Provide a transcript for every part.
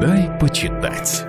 Дай почитать.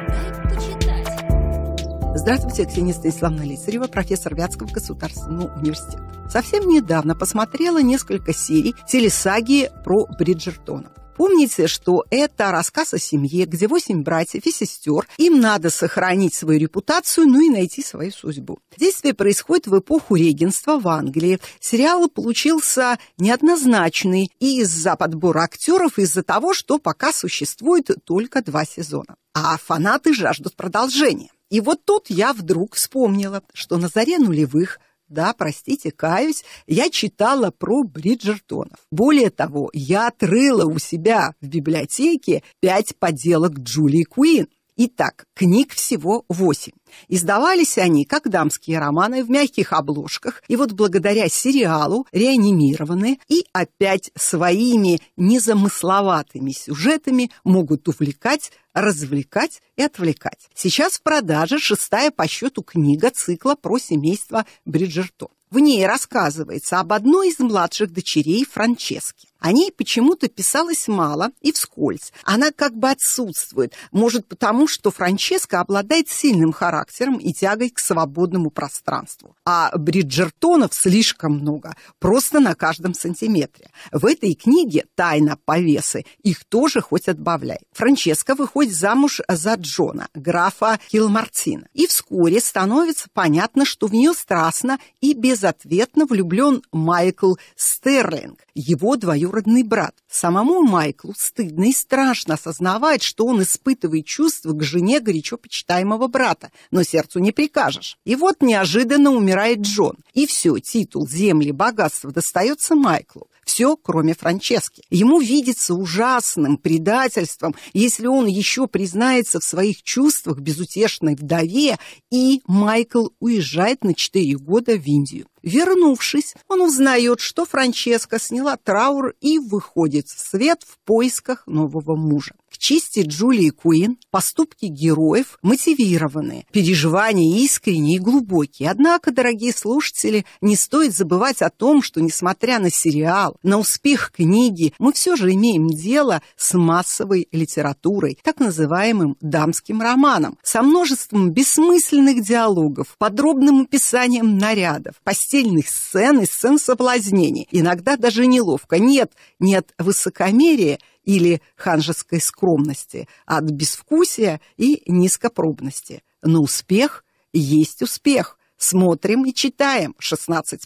Здравствуйте, Ксениста Исламна Лицарева, профессор Вятского государственного университета. Совсем недавно посмотрела несколько серий телесаги про Бриджертона. Помните, что это рассказ о семье, где восемь братьев и сестер. Им надо сохранить свою репутацию, ну и найти свою судьбу. Действие происходит в эпоху регенства в Англии. Сериал получился неоднозначный и из-за подбора актеров, и из-за того, что пока существует только два сезона. А фанаты жаждут продолжения. И вот тут я вдруг вспомнила, что на заре нулевых – да, простите, каюсь, я читала про Бриджертонов. Более того, я отрыла у себя в библиотеке пять поделок Джулии Куин. Итак, книг всего восемь. Издавались они, как дамские романы, в мягких обложках, и вот благодаря сериалу реанимированы и опять своими незамысловатыми сюжетами могут увлекать развлекать и отвлекать. Сейчас в продаже шестая по счету книга цикла про семейство Бриджертон. В ней рассказывается об одной из младших дочерей Франчески. О ней почему-то писалось мало и вскользь. Она как бы отсутствует, может потому, что Франческа обладает сильным характером, характером и тягой к свободному пространству. А бриджертонов слишком много, просто на каждом сантиметре. В этой книге «Тайна повесы» их тоже хоть отбавляй. Франческа выходит замуж за Джона, графа Килмартина. И вскоре становится понятно, что в нее страстно и безответно влюблен Майкл Стерлинг, его двоюродный брат. Самому Майклу стыдно и страшно осознавать, что он испытывает чувства к жене горячо почитаемого брата, но сердцу не прикажешь. И вот неожиданно умирает Джон. И все, титул, земли, богатство достается Майклу. Все, кроме Франчески. Ему видится ужасным предательством, если он еще признается в своих чувствах безутешной вдове, и Майкл уезжает на 4 года в Индию. Вернувшись, он узнает, что Франческа сняла траур и выходит в свет в поисках нового мужа. К чести Джулии Куин поступки героев мотивированы, переживания искренние и глубокие. Однако, дорогие слушатели, не стоит забывать о том, что, несмотря на сериал, на успех книги, мы все же имеем дело с массовой литературой, так называемым дамским романом, со множеством бессмысленных диалогов, подробным описанием нарядов, постельных постельных сцен и сцен соблазнений. Иногда даже неловко. Нет, нет высокомерия или ханжеской скромности, а от безвкусия и низкопробности. Но успех есть успех. Смотрим и читаем 16+.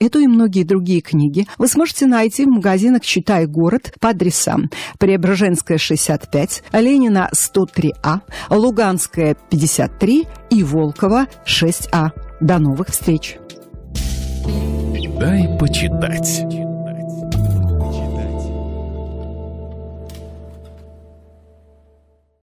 Эту и многие другие книги вы сможете найти в магазинах «Читай город» по адресам Преображенская, 65, Ленина, 103А, Луганская, 53 и Волкова, 6А. До новых встреч! Дай почитать.